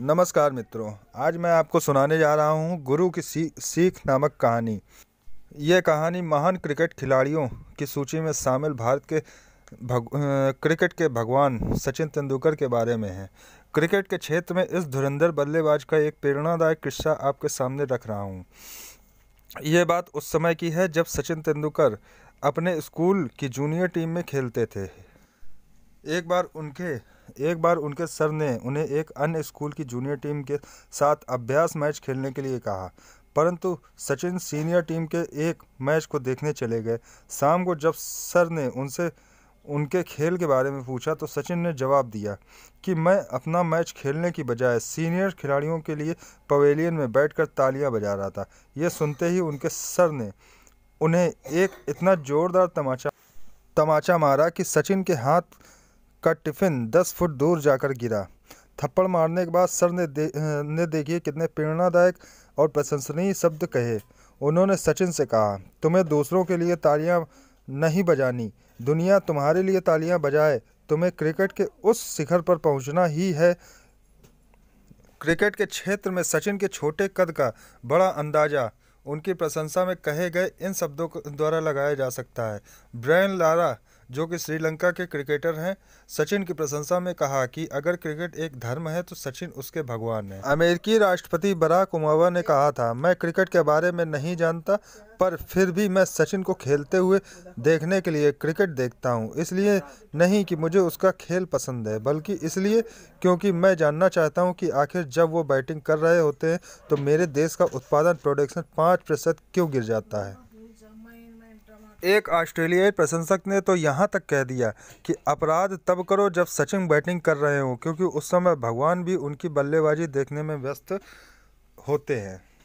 नमस्कार मित्रों आज मैं आपको सुनाने जा रहा हूँ गुरु की सीख नामक कहानी यह कहानी महान क्रिकेट खिलाड़ियों की सूची में शामिल भारत के भग, क्रिकेट के भगवान सचिन तेंदुलकर के बारे में है क्रिकेट के क्षेत्र में इस धुरंधर बल्लेबाज का एक प्रेरणादायक किस्सा आपके सामने रख रहा हूँ ये बात उस समय की है जब सचिन तेंदुलकर अपने स्कूल की जूनियर टीम में खेलते थे एक बार उनके एक बार उनके सर ने उन्हें एक अन्य स्कूल की जूनियर टीम के साथ अभ्यास मैच खेलने के लिए कहा परंतु सचिन सीनियर टीम के एक मैच को देखने चले गए शाम को जब सर ने उनसे उनके खेल के बारे में पूछा तो सचिन ने जवाब दिया कि मैं अपना मैच खेलने की बजाय सीनियर खिलाड़ियों के लिए पवेलियन में बैठकर तालियां बजा रहा था ये सुनते ही उनके सर ने उन्हें एक इतना ज़ोरदार तमाचा तमाचा मारा कि सचिन के हाथ का टिफिन दस फुट दूर जाकर गिरा थप्पड़ मारने के बाद सर ने दे, ने देखिए कितने प्रेरणादायक और प्रशंसनीय शब्द कहे उन्होंने सचिन से कहा तुम्हें दूसरों के लिए तालियां नहीं बजानी दुनिया तुम्हारे लिए तालियां बजाए तुम्हें क्रिकेट के उस शिखर पर पहुंचना ही है क्रिकेट के क्षेत्र में सचिन के छोटे कद का बड़ा अंदाज़ा उनकी प्रशंसा में कहे गए इन शब्दों द्वारा लगाया जा सकता है ब्रैन लारा जो कि श्रीलंका के क्रिकेटर हैं सचिन की प्रशंसा में कहा कि अगर क्रिकेट एक धर्म है तो सचिन उसके भगवान हैं अमेरिकी राष्ट्रपति बराक ओबामा ने कहा था मैं क्रिकेट के बारे में नहीं जानता पर फिर भी मैं सचिन को खेलते हुए देखने के लिए क्रिकेट देखता हूं इसलिए नहीं कि मुझे उसका खेल पसंद है बल्कि इसलिए क्योंकि मैं जानना चाहता हूं कि आखिर जब वो बैटिंग कर रहे होते हैं तो मेरे देश का उत्पादन प्रोडक्शन पाँच प्रतिशत क्यों गिर जाता है एक ऑस्ट्रेलियाई प्रशंसक ने तो यहाँ तक कह दिया कि अपराध तब करो जब सचिन बैटिंग कर रहे हो क्योंकि उस समय भगवान भी उनकी बल्लेबाजी देखने में व्यस्त होते हैं